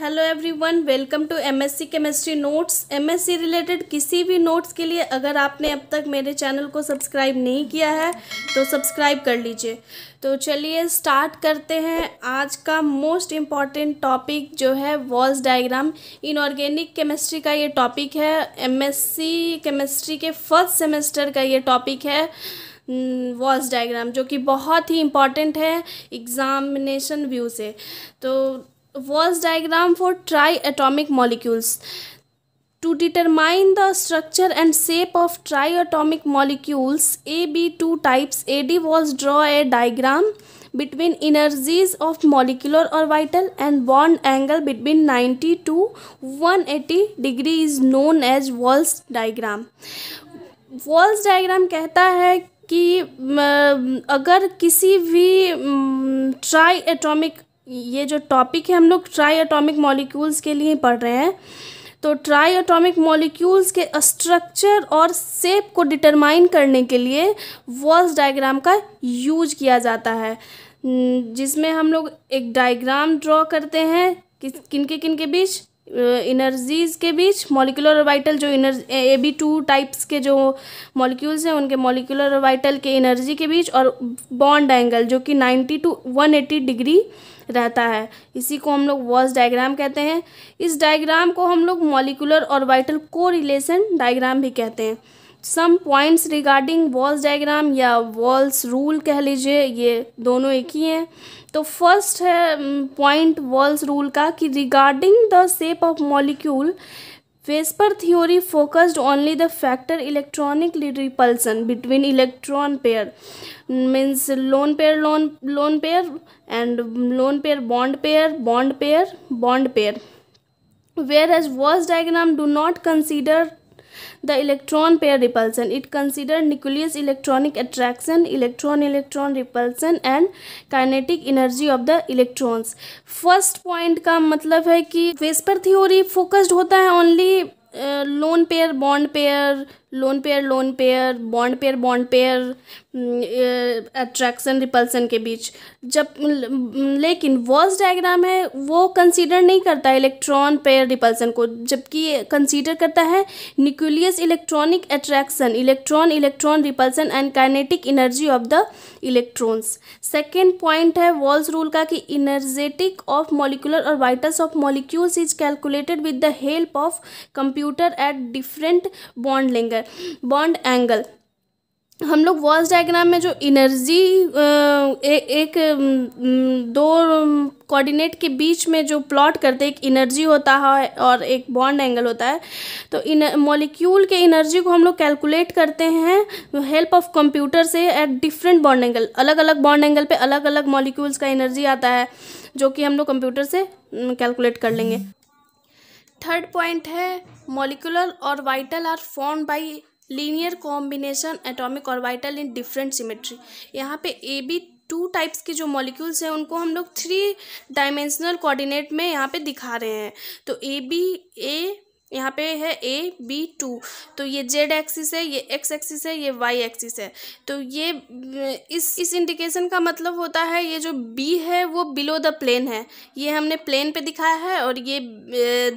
Hello everyone welcome to MSc chemistry notes MSc related किसी भी notes के लिए अगर आपने अब तक मेरे चैनल को सब्सक्राइब नहीं किया है तो सब्सक्राइब कर लीजिए तो चलिए स्टार्ट करते हैं आज का मोस्ट इम्पॉर्टेंट टॉपिक जो है वॉल्स डायग्राम इनऑर्गेनिक केमिस्ट्री का ये टॉपिक है एमएससी केमिस्ट्री के फर्स्ट सेमेस्टर का ये टॉपिक है वॉल्स डायग्राम हम्म, जो कि बहुत ही इम्पॉर्टेंट है एग्ज़ामिनेशन व्यू से तो was diagram for triatomic molecules. To determine the structure and shape of triatomic molecules AB2 types, AD was draw a diagram between energies of molecular orbital and bond angle between 90 to 180 degree is known as Walls diagram. Walls diagram कहता है कि अगर किसी भी try atomic ये जो topic है हम लोग ट्राई एटॉमिक मॉलिक्यूल्स के लिए पढ़ रहे हैं तो ट्राई एटॉमिक मॉलिक्यूल्स के स्ट्रक्चर और सेप को डिटरमाइन करने के लिए वॉल्स डायग्राम का यूज किया जाता है हम्म, जिसमें हम लोग एक डायग्राम ड्रॉ करते हैं किस किनके किनके बीच इनर्जीज के बीच मॉलिकुलर वाइटल जो इनर्ज ए बी टू टाइप्स के जो मॉलिक्यूल्स हैं उनके मॉलिकुलर वाइटल के एनर्जी के बीच और बॉन्ड एंगल जो कि 90 टू 180 डिग्री रहता है इसी को हम लोग वॉस डायग्राम कहते हैं इस डायग्राम को हम लोग मॉलिकुलर और वाइटल को रिलेशन डायग्राम भी कहते हैं some points regarding Walsh diagram या वॉल्स रूल कह लीजिए ये दोनों एक ही हैं तो फर्स्ट है पॉइंट वॉल्स रूल का कि regarding the shape of molecule Vesper theory focused only the factor electronic repulsion between electron pair means lone pair lone lone pair and lone pair bond pair bond pair bond pair whereas Wurst diagram do not consider the electron pair repulsion it consider nucleus electronic attraction electron electron repulsion and kinetic energy of the electrons first point का मतलब है कि VSEPR theory focused होता है only lone pair bond pair lone pair lone pair bond pair bond pair attraction repulsion के बीच जब लेकिन वॉस डायग्राम है वो कंसीडर नहीं करता इलेक्ट्रॉन पेयर रिपल्सन को जबकि कंसीडर करता है nucleus electronic attraction electron electron repulsion and kinetic energy of the electrons second point है वॉल्स रूल का कि energetic of molecular orbitals of molecules is calculated with the help of computer at different bond length है bond angle हम लोग Walsh diagram में जो energy एक दो कोऑर्डिनेट के बीच में जो प्लॉट करते हैं एक इनर्जी होता है और एक बॉन्ड एंगल होता है तो इन मॉलिक्यूल के इनर्जी को हम लोग कैलकुलेट करते हैं हेल्प ऑफ कंप्यूटर से एट डिफरेंट बॉन्ड एंगल अलग अलग बॉन्ड एंगल पे अलग अलग मॉलिक्यूल्स का एनर्जी आता है जो कि हम लोग कंप्यूटर से कैलकुलेट कर लेंगे थर्ड पॉइंट है molecular orbital are form by linear combination atomic orbital in different symmetry यहाँ पे ए बी टू टाइप्स के जो मॉलिक्यूल्स हैं उनको हम लोग थ्री डायमेंशनल कोऑर्डिनेट में यहाँ पे दिखा रहे हैं तो ए बी ए यहाँ पे है ए बी टू तो ये जेड एक्सिस है ये एक्स एक्सिस है ये वाई एक्सिस है तो ये इस इस इंडिकेशन का मतलब होता है ये जो बी है वो बिलो द प्लेन है ये हमने प्लेन पे दिखाया है और ये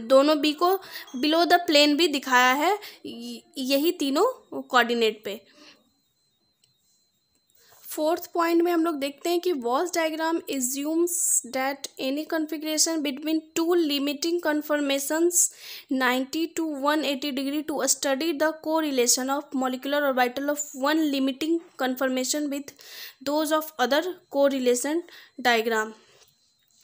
दोनों बी को बिलो द प्लेन भी दिखाया है यही तीनों कोऑर्डिनेट पे फोर्थ पॉइंट में हम लोग देखते हैं कि Walsh diagram assumes that any configuration between two limiting conformations 90 to 180 degree to study the correlation of orbital of one limiting conformation with those of other correlation diagram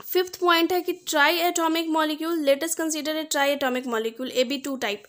fifth point है कि triatomic molecule latest consider a triatomic molecule A B two type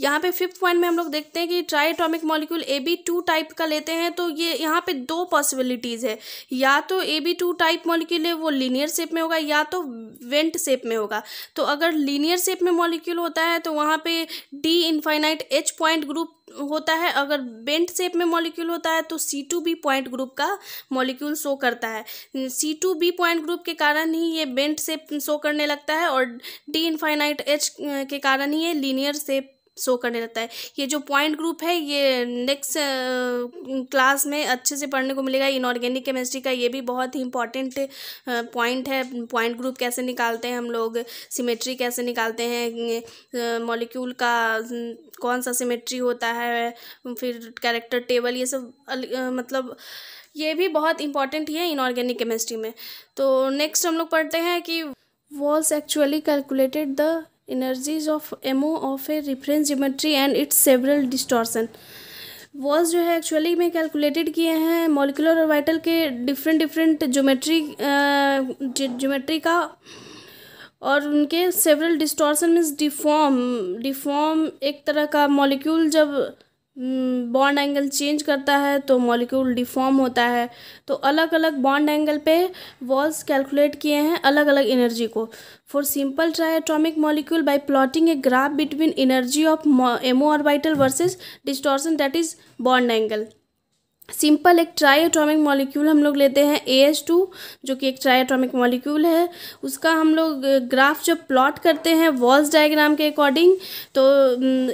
यहाँ पे fifth point में हम लोग देखते हैं कि triatomic molecule A B two type का लेते हैं तो ये यहाँ पे दो पॉसिबिलिटीज़ है या तो A B two type molecule है वो लीनियर शेप में होगा या तो वेंट शेप में होगा तो अगर लीनियर शेप में मॉलिक्यूल होता है तो वहाँ पर D infinite H point group होता है अगर बेंट शेप में मॉलिक्यूल होता है तो C two V point group का मॉलिक्यूल शो करता है C two V point group के कारण ही ये बेंट शेप शो करने लगता है और डी इनफाइनाइट एच के कारण ही ये लीनियर शेप शो करने लगता है ये जो पॉइंट ग्रुप है ये नेक्स्ट क्लास में अच्छे से पढ़ने को मिलेगा इनऑर्गेनिक केमिस्ट्री का ये भी बहुत ही इंपॉर्टेंट पॉइंट है पॉइंट ग्रुप कैसे निकालते हैं हम लोग सिमेट्री कैसे निकालते हैं मॉलिक्यूल का कौन सा सिमेट्री होता है फिर कैरेक्टर टेबल ये सब मतलब ये भी बहुत इंपॉर्टेंट ही है इनऑर्गेनिक केमिस्ट्री में तो नेक्स्ट हम लोग पढ़ते हैं कि Walsh actually calculated the energies of MO of a reference geometry and its several distortion Walsh जो है एक्चुअली में कैलकुलेटेड किए हैं मोलिकुलर और वाइटल के डिफरेंट डिफरेंट ज्योमेट्री ज्योमेट्री का और उनके several distortion means deform deform एक तरह का मॉलिक्यूल जब बॉन्ड एंगल चेंज करता है तो मॉलिक्यूल डिफॉर्म होता है तो अलग अलग बॉन्ड एंगल पे वॉल्स कैलकुलेट किए हैं अलग अलग एनर्जी को for simple triatomic molecule by plotting a graph between energy of MO orbital versus distortion that is bond angle simple एक ट्राई मॉलिक्यूल हम लोग लेते हैं ए एच टू जो कि एक ट्राई मॉलिक्यूल है उसका हम लोग ग्राफ जब प्लॉट करते हैं वॉल्स डायग्राम के अकॉर्डिंग तो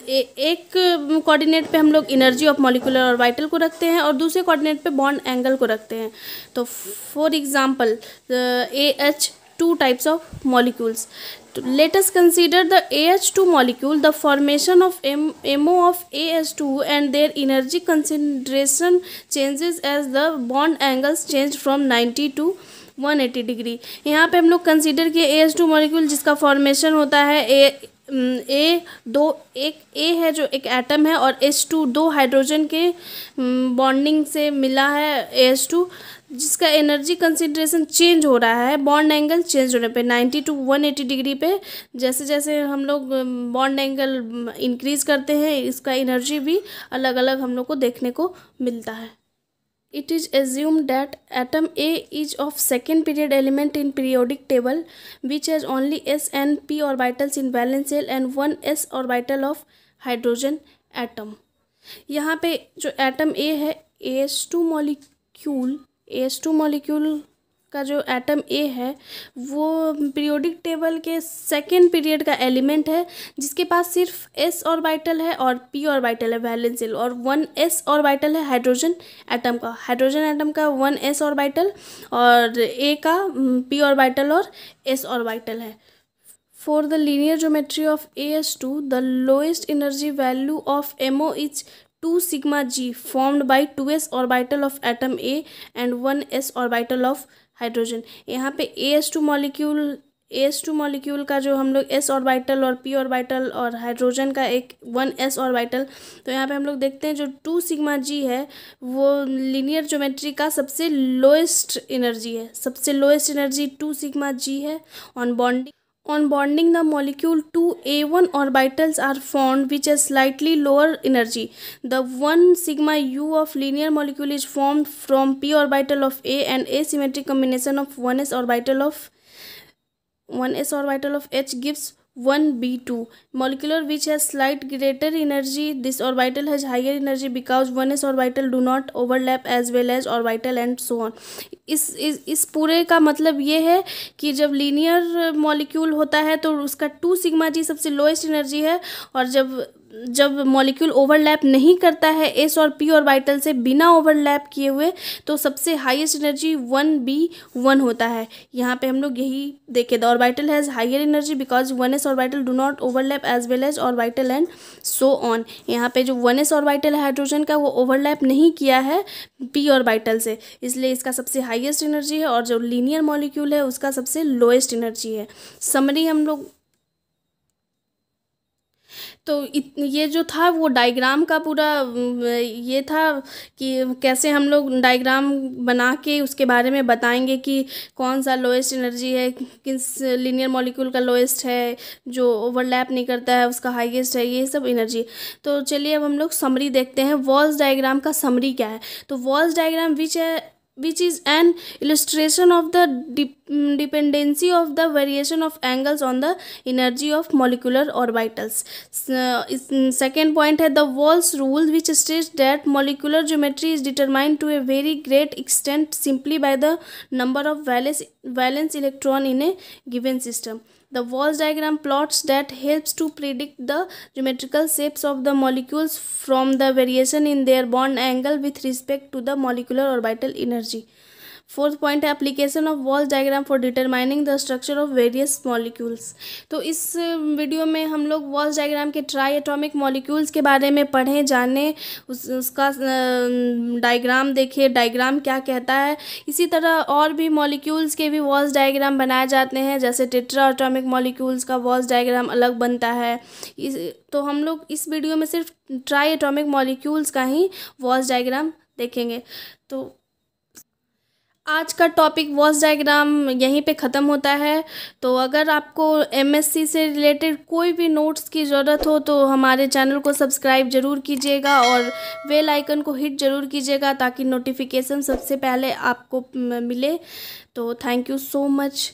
ए, एक कोऑर्डिनेट पे हम लोग energy of molecular orbital को रखते हैं और दूसरे कोऑर्डिनेट पे बॉन्ड एंगल को रखते हैं तो for example A H two types of molecules तो let us consider the H two molecule the formation of M MO of A H two and their energy concentration changes as the bond angles change from ninety to 180 degree यहाँ पे हम लोग consider किए A S two molecule जिसका formation होता है ए दो एक ए है जो एक एटम है और एस टू दो हाइड्रोजन के बॉन्डिंग से मिला है एस टू जिसका एनर्जी कंसिड्रेशन चेंज हो रहा है बॉन्ड एंगल चेंज होने पे 90 टू 180 डिग्री पे जैसे जैसे हम लोग बॉन्ड एंगल इंक्रीज़ करते हैं इसका एनर्जी भी अलग अलग हम लोग को देखने को मिलता है it is assumed that atom A is of second period element in periodic table which has only s and p orbitals in valence shell and one s orbital of hydrogen atom यहाँ पे जो atom A है S two molecule S two molecule का जो atom A है वो periodic table के second period का एलिमेंट है जिसके पास सिर्फ एस ऑर्बिटल है और पी ऑर्बिटल है वैलेंसिल और वन एस ऑर्बिटल है हाइड्रोजन एटम का हाइड्रोजन एटम का वन एस ऑर्बिटल और ए का पी mm, ऑर्बिटल और एस ऑर्बिटल है for the linear the of A S two the lowest energy value of MO is two sigma G formed by two S orbital of atom A and one S orbital of hydrogen यहाँ पे A S two molecule A S two molecule का जो हम लोग S ऑर्बाइटल और P ऑर्बाइटल और hydrogen का एक वन एस ऑर्बाइटल तो यहाँ पे हम लोग देखते हैं जो टू सिग्मा जी है वो लीनियर ज्योमेट्री का सबसे लोएस्ट एनर्जी है सबसे lowest energy two sigma G है on bonding On bonding the molecule, two A1 orbitals are formed which has slightly lower energy. The 1 sigma U of linear molecule is formed from p orbital of A and asymmetric combination of 1s orbital of 1s orbital of H gives one B two molecular which has slight greater energy this orbital has higher energy because one S orbital do not overlap as well as orbital and so on इस पूरे का मतलब ये है कि जब linear molecule होता है तो उसका टू सिग्मा जी सबसे लोएस्ट एनर्जी है और जब जब मॉलिक्यूल ओवरलैप नहीं करता है एस और पी और वाइटल से बिना ओवरलैप किए हुए तो सबसे highest energy one B one होता है यहाँ पे हम लोग यही देखे the orbital has higher energy because one S orbital do not overlap as well as orbital and so on यहाँ पे जो one S orbital hydrogen का वो ओवरलैप नहीं किया है पी और वाइटल से इसलिए इसका सबसे हाइएस्ट एनर्जी है और जो लीनियर मॉलिक्यूल है उसका सबसे लोएस्ट एनर्जी है समरी हम लोग तो इत, ये जो था वो डायग्राम का पूरा ये था कि कैसे हम लोग डायग्राम बना के उसके बारे में बताएंगे कि कौन सा लोएस्ट एनर्जी है किस लीनियर मॉलिक्यूल का लोएस्ट है जो ओवरलैप नहीं करता है उसका हाईएस्ट है ये सब एनर्जी तो चलिए अब हम लोग समरी देखते हैं वॉल्स डायग्राम का समरी क्या है तो वॉल्स डायग्राम विच है which is an illustration of the de mm, dependency of the variation of angles on the energy of molecular orbitals. Uh, mm, second point is the Walls rule which states that molecular geometry is determined to a very great extent simply by the number of valence, valence electron in a given system. The walls diagram plots that helps to predict the geometrical shapes of the molecules from the variation in their bond angle with respect to the molecular orbital energy. Fourth point है application of Walsh diagram for determining the structure of various molecules तो इस video में हम लोग Walsh diagram के triatomic molecules के बारे में पढ़ें जानें उस, उसका डायग्राम देखें डायग्राम क्या कहता है इसी तरह और भी मॉलिक्यूल्स के भी वॉल्स डायग्राम बनाए जाते हैं जैसे टेट्रा एटॉमिक मॉलिक्यूल्स का वॉल्स डायग्राम अलग बनता है इस तो हम लोग इस वीडियो में सिर्फ ट्राई एटॉमिक मॉलिक्यूल्स का ही वॉल्स डायग्राम देखेंगे तो आज का टॉपिक वॉस डायग्राम यहीं पे ख़त्म होता है तो अगर आपको एमएससी से रिलेटेड कोई भी नोट्स की ज़रूरत हो तो हमारे चैनल को सब्सक्राइब ज़रूर कीजिएगा और बेल आइकन को हिट ज़रूर कीजिएगा ताकि नोटिफिकेशन सबसे पहले आपको मिले तो थैंक यू सो मच